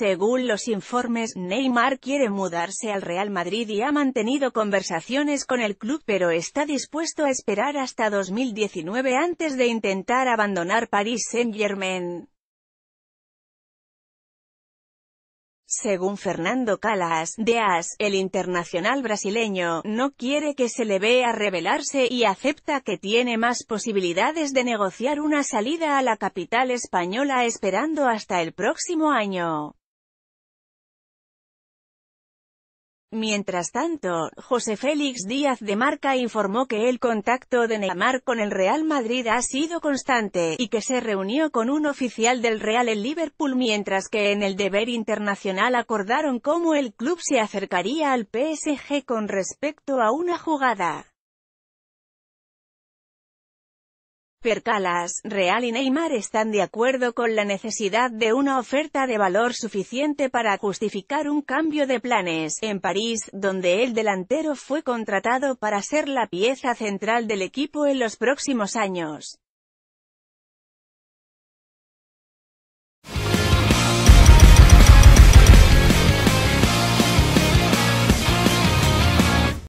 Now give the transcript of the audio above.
Según los informes, Neymar quiere mudarse al Real Madrid y ha mantenido conversaciones con el club pero está dispuesto a esperar hasta 2019 antes de intentar abandonar París Saint-Germain. Según Fernando Calas, de AS, el internacional brasileño, no quiere que se le vea rebelarse y acepta que tiene más posibilidades de negociar una salida a la capital española esperando hasta el próximo año. Mientras tanto, José Félix Díaz de Marca informó que el contacto de Neymar con el Real Madrid ha sido constante, y que se reunió con un oficial del Real en Liverpool mientras que en el deber internacional acordaron cómo el club se acercaría al PSG con respecto a una jugada. Percalas, Real y Neymar están de acuerdo con la necesidad de una oferta de valor suficiente para justificar un cambio de planes, en París, donde el delantero fue contratado para ser la pieza central del equipo en los próximos años.